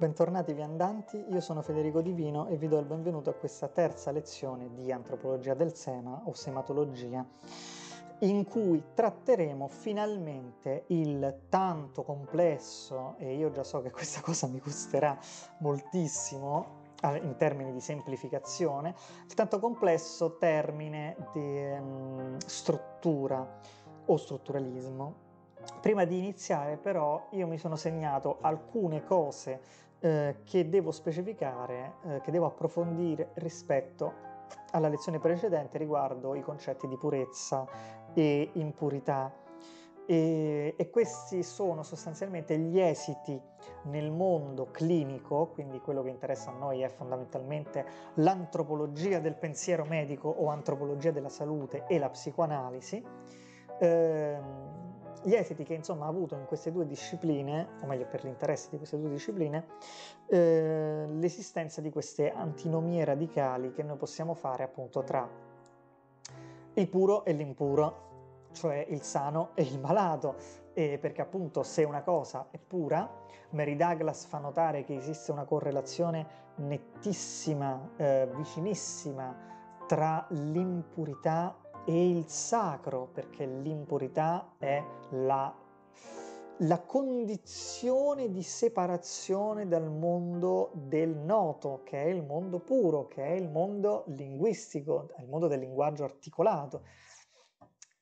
Bentornati viandanti, io sono Federico Divino e vi do il benvenuto a questa terza lezione di antropologia del sema o sematologia, in cui tratteremo finalmente il tanto complesso, e io già so che questa cosa mi costerà moltissimo eh, in termini di semplificazione, il tanto complesso termine di um, struttura o strutturalismo Prima di iniziare però io mi sono segnato alcune cose eh, che devo specificare, eh, che devo approfondire rispetto alla lezione precedente riguardo i concetti di purezza e impurità. E, e, questi sono sostanzialmente gli esiti nel mondo clinico, quindi quello che interessa a noi è fondamentalmente l'antropologia del pensiero medico o antropologia della salute e la psicoanalisi, ehm, gli esiti che insomma ha avuto in queste due discipline, o meglio per l'interesse di queste due discipline, eh, l'esistenza di queste antinomie radicali che noi possiamo fare appunto tra il puro e l'impuro, cioè il sano e il malato, eh, perché appunto se una cosa è pura, Mary Douglas fa notare che esiste una correlazione nettissima, eh, vicinissima tra l'impurità e il sacro, perché l'impurità è la, la condizione di separazione dal mondo del noto, che è il mondo puro, che è il mondo linguistico, il mondo del linguaggio articolato.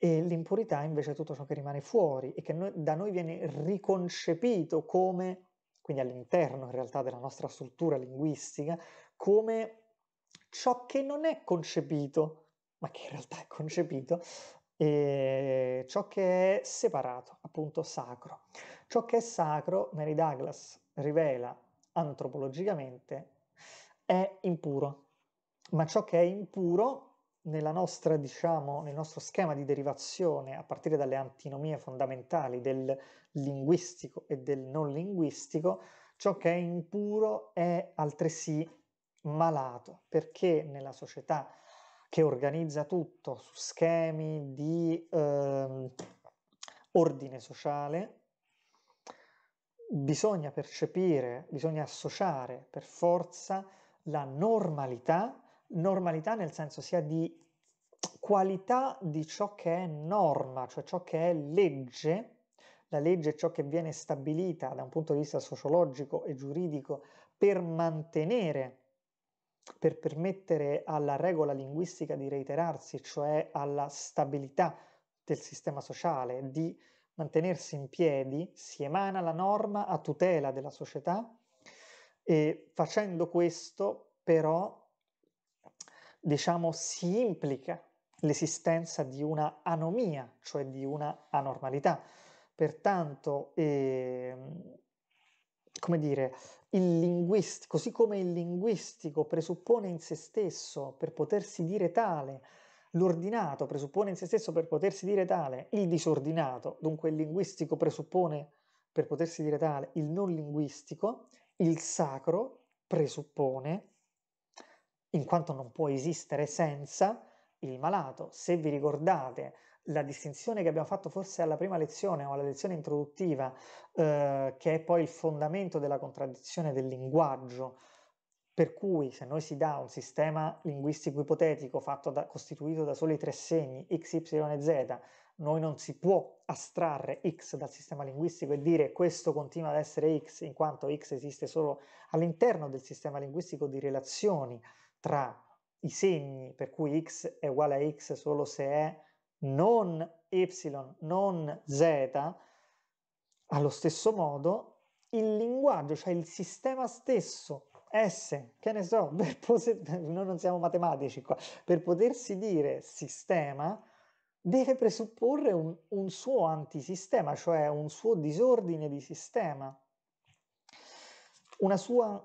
E l'impurità invece è tutto ciò che rimane fuori e che noi, da noi viene riconcepito come quindi all'interno in realtà della nostra struttura linguistica, come ciò che non è concepito, ma che in realtà è concepito, e ehm, ciò che è separato, appunto sacro. Ciò che è sacro, Mary Douglas rivela antropologicamente, è impuro, ma ciò che è impuro nostra, diciamo, nel nostro schema di derivazione, a partire dalle antinomie fondamentali del linguistico e del non linguistico, ciò che è impuro è altresì malato, perché nella società che organizza tutto su schemi di eh, ordine sociale, bisogna percepire, bisogna associare per forza la normalità, normalità nel senso sia di qualità di ciò che è norma, cioè ciò che è legge, la legge è ciò che viene stabilita da un punto di vista sociologico e giuridico per mantenere per permettere alla regola linguistica di reiterarsi, cioè alla stabilità del sistema sociale, di mantenersi in piedi, si emana la norma a tutela della società e facendo questo però diciamo si implica l'esistenza di una anomia, cioè di una anormalità. Pertanto eh, come dire, il linguistico, così come il linguistico presuppone in se stesso per potersi dire tale, l'ordinato presuppone in se stesso per potersi dire tale, il disordinato, dunque il linguistico presuppone per potersi dire tale il non linguistico, il sacro presuppone, in quanto non può esistere senza, il malato. Se vi ricordate la distinzione che abbiamo fatto forse alla prima lezione o alla lezione introduttiva, eh, che è poi il fondamento della contraddizione del linguaggio, per cui se noi si dà un sistema linguistico ipotetico da, costituito da soli tre segni, x, y e z, noi non si può astrarre x dal sistema linguistico e dire questo continua ad essere x, in quanto x esiste solo all'interno del sistema linguistico di relazioni tra i segni, per cui x è uguale a x solo se è non y, non z, allo stesso modo il linguaggio, cioè il sistema stesso, S, che ne so, per pose- noi non siamo matematici qua, per potersi dire sistema deve presupporre un, un suo antisistema, cioè un suo disordine di sistema, una sua,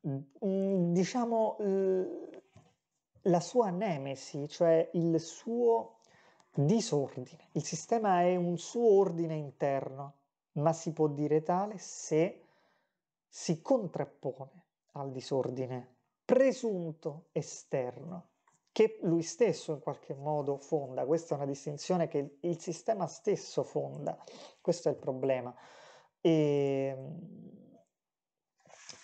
diciamo, la sua nemesi, cioè il suo disordine. Il sistema è un suo ordine interno, ma si può dire tale se si contrappone al disordine presunto esterno che lui stesso in qualche modo fonda. Questa è una distinzione che il sistema stesso fonda, questo è il problema. E ehm,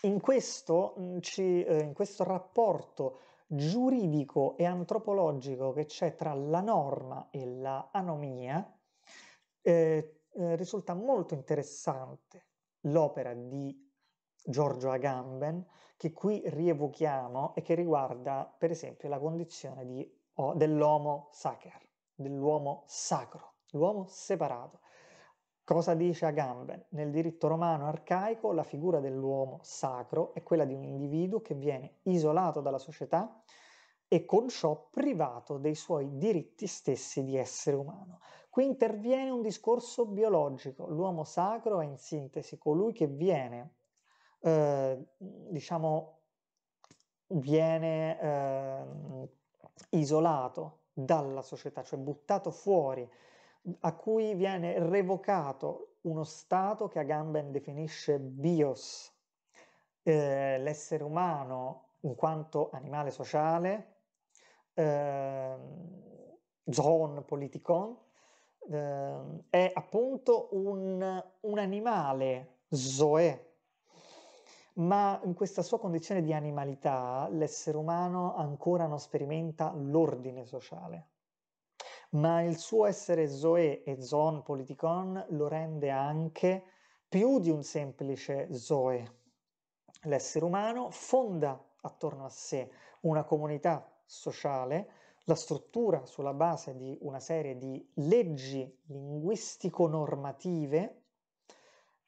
in questo, eh, in questo rapporto giuridico e antropologico che c'è tra la norma e la anomia, eh, eh, risulta molto interessante l'opera di Giorgio Agamben, che qui rievochiamo e che riguarda, per esempio, la condizione di, oh, dell'uomo sacer, dell'uomo sacro, l'uomo separato. Cosa dice Agamben? Nel diritto romano arcaico la figura dell'uomo sacro è quella di un individuo che viene isolato dalla società e con ciò privato dei suoi diritti stessi di essere umano. Qui interviene un discorso biologico. L'uomo sacro è in sintesi colui che viene, eh, diciamo, viene eh, isolato dalla società, cioè buttato fuori a cui viene revocato uno stato che Agamben definisce bios, eh, l'essere umano in quanto animale sociale, eh, zoon politikon, eh, è appunto un, un animale, zoe, ma in questa sua condizione di animalità l'essere umano ancora non sperimenta l'ordine sociale ma il suo essere Zoe e Zon Politikon lo rende anche più di un semplice Zoe. L'essere umano fonda attorno a sé una comunità sociale, la struttura sulla base di una serie di leggi linguistico-normative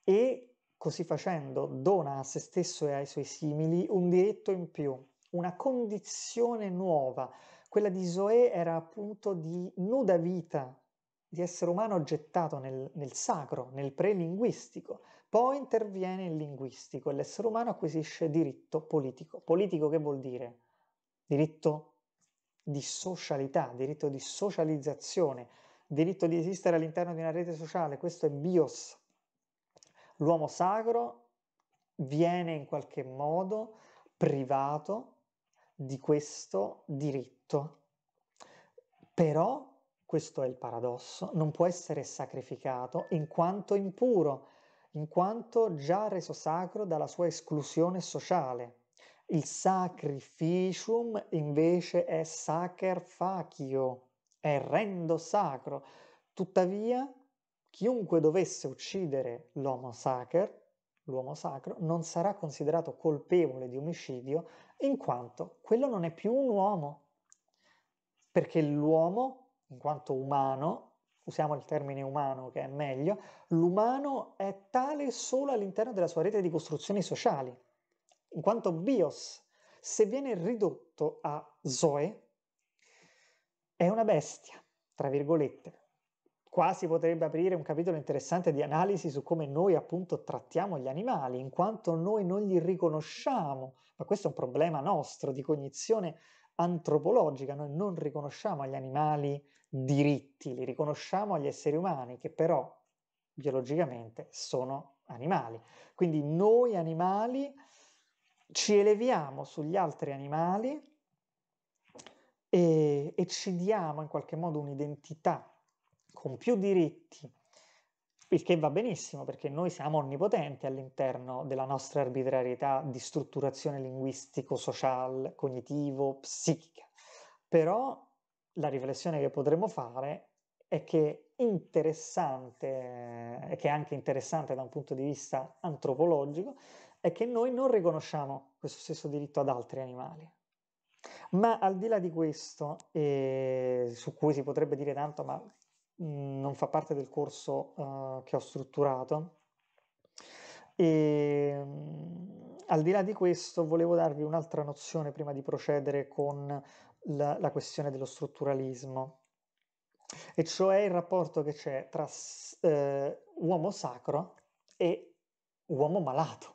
e così facendo dona a se stesso e ai suoi simili un diritto in più, una condizione nuova, quella di Zoe era appunto di nuda vita, di essere umano gettato nel, nel sacro, nel prelinguistico. Poi interviene il linguistico e l'essere umano acquisisce diritto politico. Politico che vuol dire? Diritto di socialità, diritto di socializzazione, diritto di esistere all'interno di una rete sociale, questo è bios. L'uomo sacro viene in qualche modo privato di questo diritto. Però, questo è il paradosso, non può essere sacrificato in quanto impuro, in quanto già reso sacro dalla sua esclusione sociale. Il sacrificium invece è sacer sacerfacio, è rendo sacro. Tuttavia, chiunque dovesse uccidere l'uomo sacer, l'uomo sacro, non sarà considerato colpevole di omicidio in quanto quello non è più un uomo, perché l'uomo, in quanto umano, usiamo il termine umano che è meglio, l'umano è tale solo all'interno della sua rete di costruzioni sociali, in quanto bios, se viene ridotto a zoe, è una bestia, tra virgolette, qua si potrebbe aprire un capitolo interessante di analisi su come noi appunto trattiamo gli animali, in quanto noi non li riconosciamo, ma questo è un problema nostro di cognizione antropologica, noi non riconosciamo agli animali diritti, li riconosciamo agli esseri umani che però biologicamente sono animali. Quindi noi animali ci eleviamo sugli altri animali e, e ci diamo in qualche modo un'identità con più diritti, il che va benissimo perché noi siamo onnipotenti all'interno della nostra arbitrarietà di strutturazione linguistico, sociale, cognitivo, psichica. Però la riflessione che potremmo fare è che interessante, e che è anche interessante da un punto di vista antropologico, è che noi non riconosciamo questo stesso diritto ad altri animali. Ma al di là di questo, eh, su cui si potrebbe dire tanto, ma Mm, non fa parte del corso uh, che ho strutturato. E mm, al di là di questo volevo darvi un'altra nozione prima di procedere con la, la questione dello strutturalismo, e cioè il rapporto che c'è tra eh, uomo sacro e uomo malato.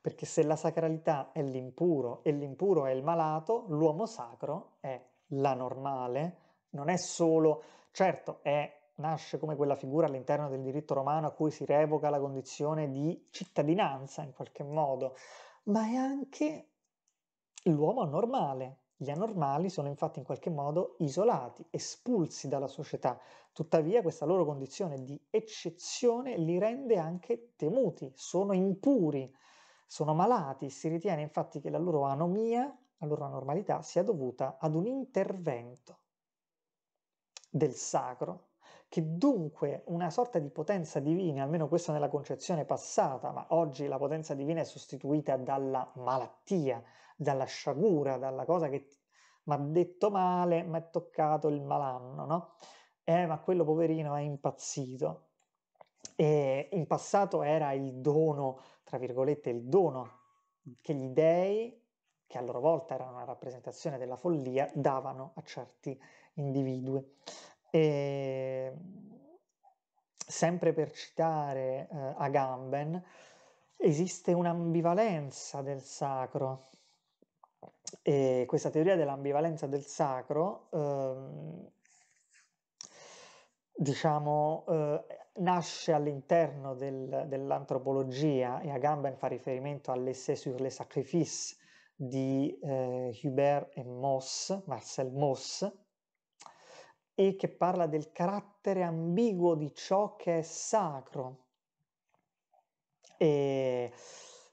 Perché se la sacralità è l'impuro e l'impuro è il malato, l'uomo sacro è la normale, non è solo Certo, è, nasce come quella figura all'interno del diritto romano a cui si revoca la condizione di cittadinanza in qualche modo, ma è anche l'uomo normale. Gli anormali sono infatti in qualche modo isolati, espulsi dalla società. Tuttavia questa loro condizione di eccezione li rende anche temuti, sono impuri, sono malati. Si ritiene infatti che la loro anomia, la loro anormalità sia dovuta ad un intervento del sacro, che dunque una sorta di potenza divina, almeno questa nella concezione passata, ma oggi la potenza divina è sostituita dalla malattia, dalla sciagura, dalla cosa che mi ha detto male, mi ha toccato il malanno, no? Eh, ma quello poverino è impazzito. E in passato era il dono, tra virgolette, il dono che gli dei, che a loro volta era una rappresentazione della follia, davano a certi individui. E, ehm, sempre per citare eh, Agamben, esiste un'ambivalenza del sacro. E questa teoria dell'ambivalenza del sacro, eh, diciamo, eh, nasce all'interno del, dell'antropologia e Agamben fa riferimento all'essai sur les sacrifices di eh, Hubert e Moss, Marcel Moss, e che parla del carattere ambiguo di ciò che è sacro. E,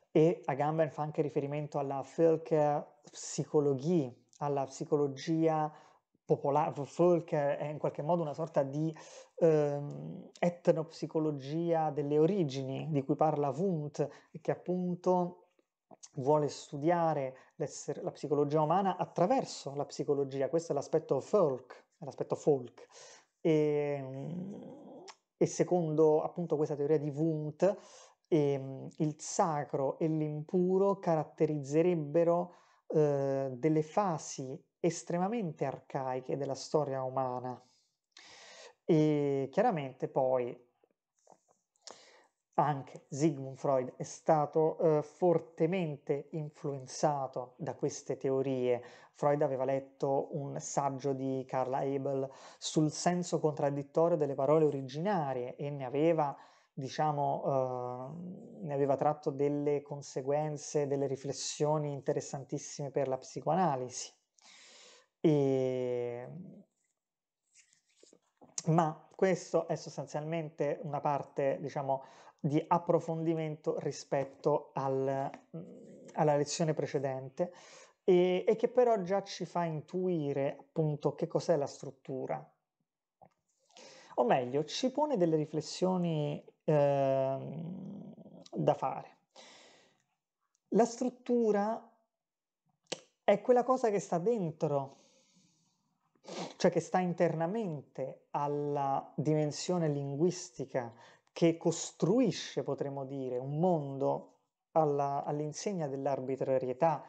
e Agamben fa anche riferimento alla Völkerpsychologie, alla psicologia popolare, folk è in qualche modo una sorta di ehm, etnopsicologia delle origini di cui parla Wundt, che appunto vuole studiare la psicologia umana attraverso la psicologia, questo è l'aspetto folk l'aspetto folk. E, ehm, e, secondo appunto questa teoria di Wundt, e, ehm, il sacro e l'impuro caratterizzerebbero eh, delle fasi estremamente arcaiche della storia umana. E chiaramente poi anche Sigmund Freud è stato eh, fortemente influenzato da queste teorie, Freud aveva letto un saggio di Carla Abel sul senso contraddittorio delle parole originarie e ne aveva, diciamo, eh, ne aveva tratto delle conseguenze, delle riflessioni interessantissime per la psicoanalisi. E... Ma questo è sostanzialmente una parte, diciamo, di approfondimento rispetto al, alla lezione precedente e, e che però già ci fa intuire appunto che cos'è la struttura. O meglio, ci pone delle riflessioni eh, da fare. La struttura è quella cosa che sta dentro, cioè che sta internamente alla dimensione linguistica che costruisce, potremmo dire, un mondo alla, all'insegna dell'arbitrarietà,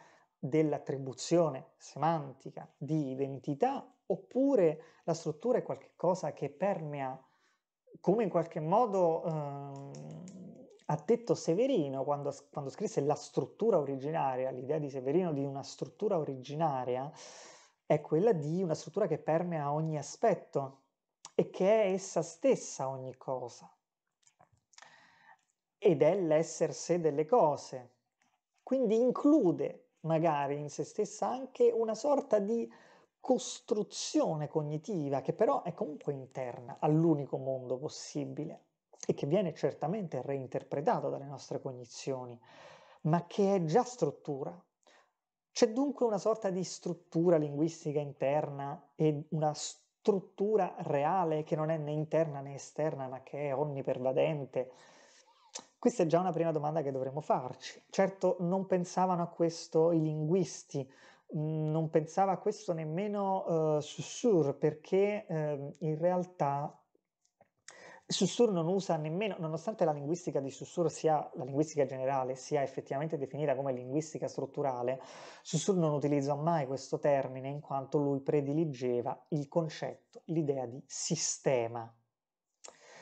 dell'attribuzione semantica di identità, oppure la struttura è qualcosa che permea, come in qualche modo ehm, ha detto Severino quando, quando, scrisse la struttura originaria, l'idea di Severino di una struttura originaria è quella di una struttura che permea ogni aspetto e che è essa stessa ogni cosa ed è l'essersi delle cose. Quindi include magari in se stessa anche una sorta di costruzione cognitiva che però è comunque interna all'unico mondo possibile e che viene certamente reinterpretato dalle nostre cognizioni, ma che è già struttura. C'è dunque una sorta di struttura linguistica interna e una struttura reale che non è né interna né esterna, ma che è onnipervadente, questa è già una prima domanda che dovremmo farci. Certo non pensavano a questo i linguisti, mm, non pensava a questo nemmeno uh, eh, Sussur, perché uh, in realtà Sussur non usa nemmeno, nonostante la linguistica di Sussur sia la linguistica generale, sia effettivamente definita come linguistica strutturale, Sussur non utilizza mai questo termine in quanto lui prediligeva il concetto, l'idea di sistema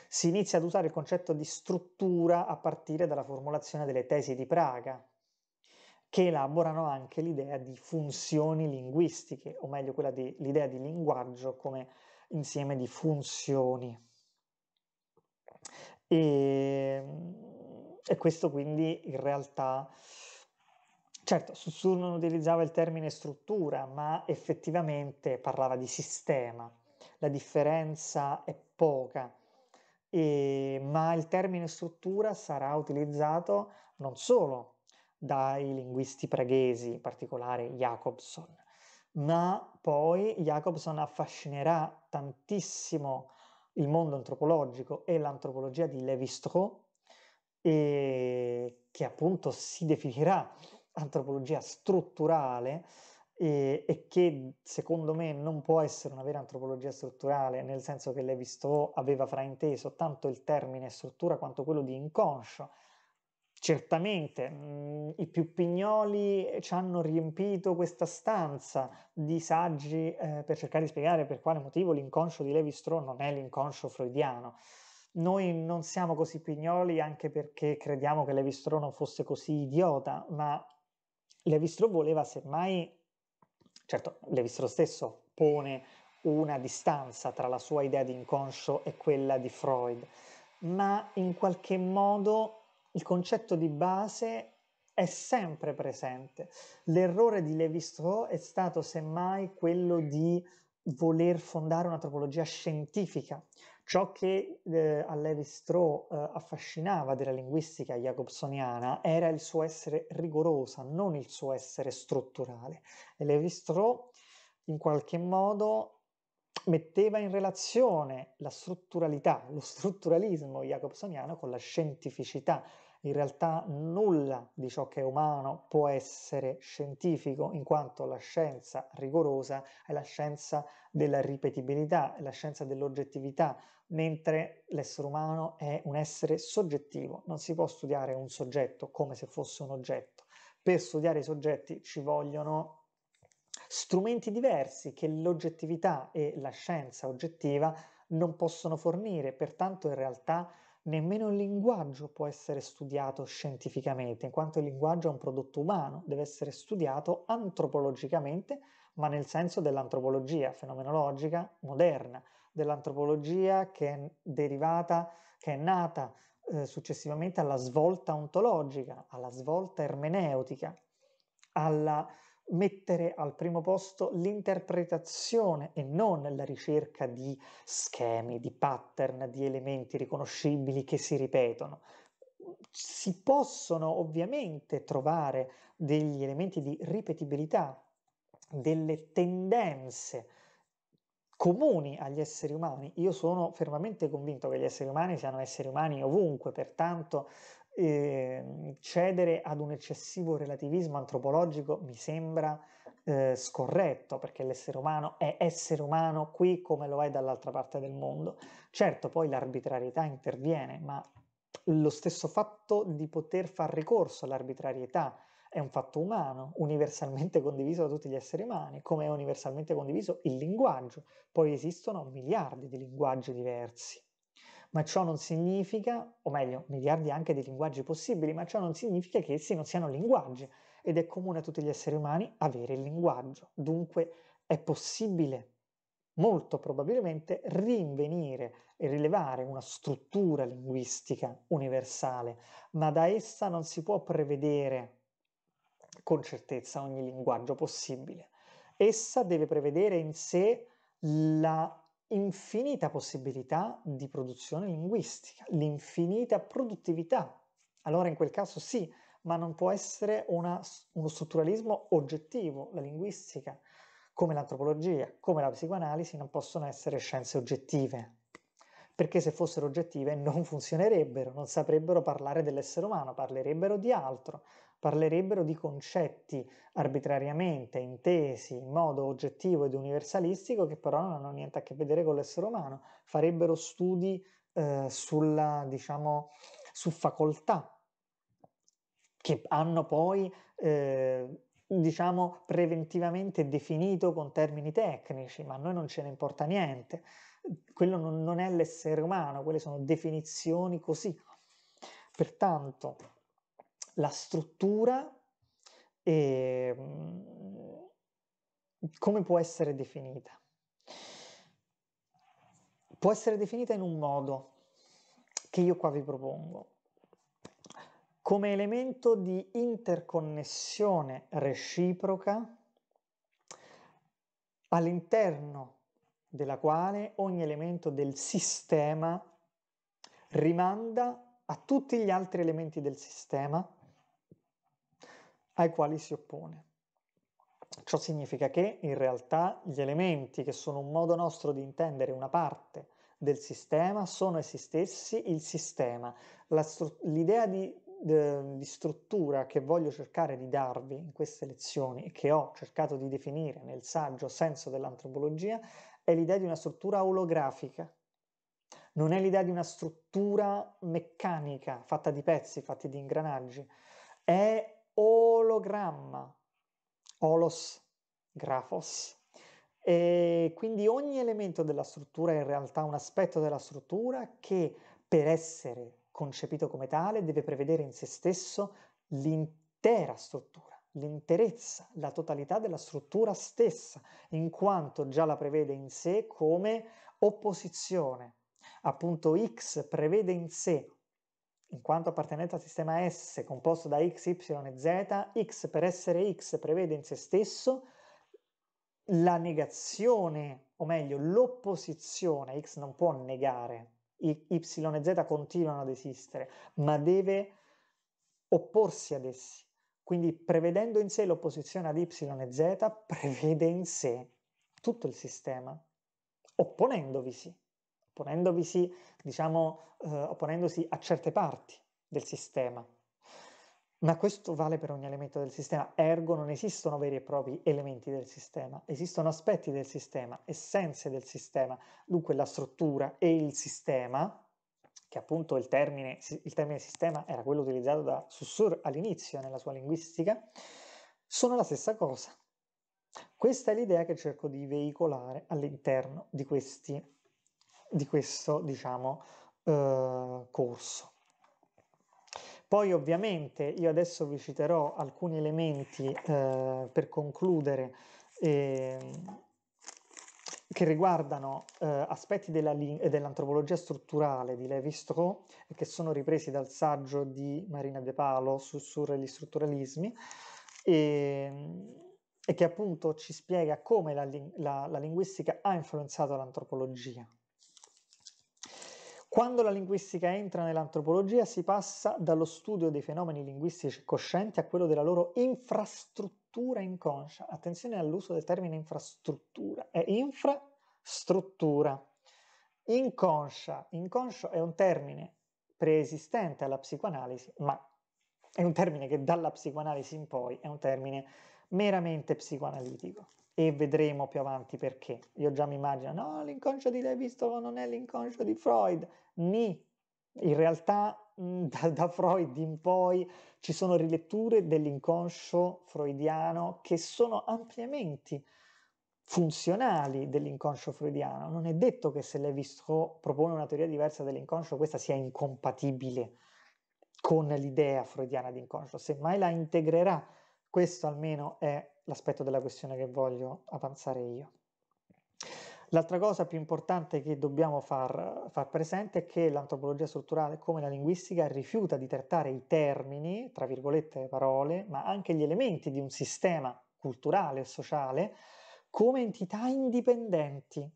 si inizia ad usare il concetto di struttura a partire dalla formulazione delle tesi di Praga, che elaborano anche l'idea di funzioni linguistiche, o meglio quella di, l'idea di linguaggio come insieme di funzioni. E, e questo quindi in realtà... Certo, Sussur non utilizzava il termine struttura, ma effettivamente parlava di sistema. La differenza è poca e, ma il termine struttura sarà utilizzato non solo dai linguisti preghesi, in particolare Jacobson, ma poi Jacobson affascinerà tantissimo il mondo antropologico e l'antropologia di Lévi-Strauss, che appunto si definirà antropologia strutturale, e, e, che secondo me non può essere una vera antropologia strutturale, nel senso che Levi-Strauss aveva frainteso tanto il termine struttura quanto quello di inconscio. Certamente mh, mm, i più pignoli ci hanno riempito questa stanza di saggi eh, per cercare di spiegare per quale motivo l'inconscio di Levi-Strauss non è l'inconscio freudiano. Noi non siamo così pignoli anche perché crediamo che Levi-Strauss non fosse così idiota, ma Levi-Strauss voleva semmai certo, Levis lo stesso pone una distanza tra la sua idea di inconscio e quella di Freud, ma in qualche modo il concetto di base è sempre presente. L'errore di Lévi-Strauss è stato semmai quello di voler fondare una tropologia scientifica Ciò che eh, a Levi Strauss eh, affascinava della linguistica jacobsoniana era il suo essere rigorosa, non il suo essere strutturale. Levi Strauss in qualche modo metteva in relazione la strutturalità, lo strutturalismo jacobsoniano con la scientificità. In realtà nulla di ciò che è umano può essere scientifico, in quanto la scienza rigorosa è la scienza della ripetibilità, è la scienza dell'oggettività, mentre l'essere umano è un essere soggettivo, non si può studiare un soggetto come se fosse un oggetto. Per studiare i soggetti ci vogliono strumenti diversi che l'oggettività e la scienza oggettiva non possono fornire, pertanto in realtà nemmeno il linguaggio può essere studiato scientificamente, in quanto il linguaggio è un prodotto umano, deve essere studiato antropologicamente, ma nel senso dell'antropologia fenomenologica moderna, dell'antropologia che è derivata, che è nata eh, successivamente alla svolta ontologica, alla svolta ermeneutica, alla mettere al primo posto l'interpretazione e non la ricerca di schemi, di pattern, di elementi riconoscibili che si ripetono. Si possono ovviamente trovare degli elementi di ripetibilità, delle tendenze comuni agli esseri umani. Io sono fermamente convinto che gli esseri umani siano esseri umani ovunque, pertanto eh, cedere ad un eccessivo relativismo antropologico mi sembra eh, scorretto, perché l'essere umano è essere umano qui come lo è dall'altra parte del mondo. Certo, poi l'arbitrarietà interviene, ma lo stesso fatto di poter far ricorso all'arbitrarietà è un fatto umano, universalmente condiviso da tutti gli esseri umani, come è universalmente condiviso il linguaggio. Poi esistono miliardi di linguaggi diversi ma ciò non significa, o meglio, miliardi anche di linguaggi possibili, ma ciò non significa che essi non siano linguaggi ed è comune a tutti gli esseri umani avere il linguaggio. Dunque è possibile molto probabilmente rinvenire e rilevare una struttura linguistica universale, ma da essa non si può prevedere con certezza ogni linguaggio possibile. Essa deve prevedere in sé la infinita possibilità di produzione linguistica, l'infinita produttività. Allora in quel caso sì, ma non può essere una, uno strutturalismo oggettivo. La linguistica, come l'antropologia, come la psicoanalisi, non possono essere scienze oggettive, perché se fossero oggettive non funzionerebbero, non saprebbero parlare dell'essere umano, parlerebbero di altro, parlerebbero di concetti arbitrariamente intesi in modo oggettivo ed universalistico che però non hanno niente a che vedere con l'essere umano, farebbero studi eh, sulla, diciamo, su facoltà che hanno poi eh, diciamo preventivamente definito con termini tecnici, ma a noi non ce ne importa niente. Quello non, non è l'essere umano, quelle sono definizioni così. Pertanto, la struttura e mm, come può essere definita? Può essere definita in un modo che io qua vi propongo, come elemento di interconnessione reciproca all'interno della quale ogni elemento del sistema rimanda a tutti gli altri elementi del sistema ai quali si oppone. Ciò significa che in realtà gli elementi che sono un modo nostro di intendere una parte del sistema sono essi stessi il sistema. Stru- l'idea di, de, di struttura che voglio cercare di darvi in queste lezioni e che ho cercato di definire nel saggio Senso dell'antropologia è l'idea di una struttura olografica, non è l'idea di una struttura meccanica fatta di pezzi, fatti di ingranaggi, è ologramma, olos, grafos. E quindi ogni elemento della struttura è in realtà un aspetto della struttura che per essere concepito come tale deve prevedere in se stesso l'intera struttura l'interezza, la totalità della struttura stessa, in quanto già la prevede in sé come opposizione. Appunto X prevede in sé in quanto appartenente al sistema S composto da x, y e z, x per essere x prevede in se stesso la negazione, o meglio l'opposizione, x non può negare, y e z continuano ad esistere, ma deve opporsi ad essi. Quindi prevedendo in sé l'opposizione ad y e z, prevede in sé tutto il sistema, opponendovisi opponendosi, diciamo, eh, opponendosi a certe parti del sistema. Ma questo vale per ogni elemento del sistema, ergo non esistono veri e propri elementi del sistema, esistono aspetti del sistema, essenze del sistema, dunque la struttura e il sistema, che appunto il termine, il termine sistema era quello utilizzato da Saussure all'inizio nella sua linguistica, sono la stessa cosa. Questa è l'idea che cerco di veicolare all'interno di questi di questo diciamo, eh, corso. Poi ovviamente io adesso vi citerò alcuni elementi eh, per concludere eh, che riguardano eh, aspetti della li- dell'antropologia strutturale di Levi-Strauss che sono ripresi dal saggio di Marina De Palo, Sussurre gli strutturalismi, e, ehm, e che appunto ci spiega come la, li- la, la linguistica ha influenzato l'antropologia. Quando la linguistica entra nell'antropologia si passa dallo studio dei fenomeni linguistici coscienti a quello della loro infrastruttura inconscia. Attenzione all'uso del termine infrastruttura, è infrastruttura. Inconscia, inconscio è un termine preesistente alla psicoanalisi, ma è un termine che dalla psicoanalisi in poi è un termine meramente psicoanalitico e vedremo più avanti perché. Io già mi immagino, no, l'inconscio di Davistovo non è l'inconscio di Freud, ni. In realtà mm, da, da, Freud in poi ci sono riletture dell'inconscio freudiano che sono ampliamenti funzionali dell'inconscio freudiano. Non è detto che se Levi-Strauss propone una teoria diversa dell'inconscio questa sia incompatibile con l'idea freudiana di inconscio, semmai la integrerà. Questo almeno è l'aspetto della questione che voglio avanzare io. L'altra cosa più importante che dobbiamo far, far, presente è che l'antropologia strutturale, come la linguistica, rifiuta di trattare i termini, tra virgolette parole, ma anche gli elementi di un sistema culturale e sociale come entità indipendenti,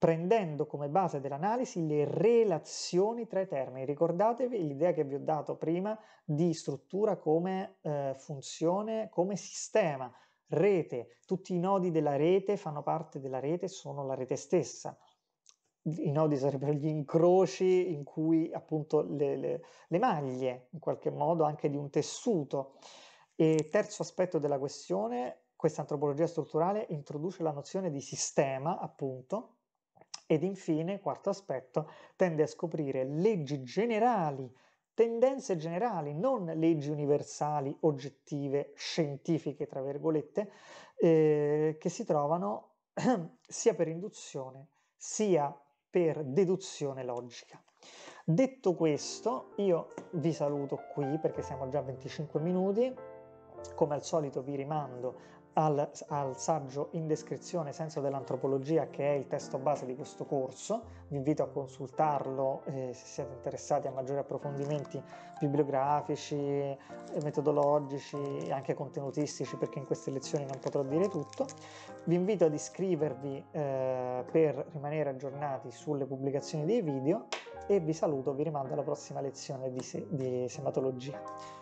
prendendo come base dell'analisi le relazioni tra i termini. Ricordatevi l'idea che vi ho dato prima di struttura come eh, funzione, come sistema, rete. Tutti i nodi della rete fanno parte della rete, sono la rete stessa. I nodi sarebbero gli incroci in cui appunto le, le, le maglie, in qualche modo anche di un tessuto. E terzo aspetto della questione, questa antropologia strutturale introduce la nozione di sistema, appunto, ed infine, quarto aspetto, tende a scoprire leggi generali, tendenze generali, non leggi universali, oggettive, scientifiche, tra virgolette, eh, che si trovano sia per induzione sia per deduzione logica. Detto questo, io vi saluto qui perché siamo già a 25 minuti. Come al solito vi rimando al, al, saggio In descrizione senso dell'antropologia che è il testo base di questo corso, vi invito a consultarlo eh, se siete interessati a maggiori approfondimenti bibliografici, metodologici e anche contenutistici perché in queste lezioni non potrò dire tutto. Vi invito ad iscrivervi eh, per rimanere aggiornati sulle pubblicazioni dei video e vi saluto, vi rimando alla prossima lezione di, se- di sematologia.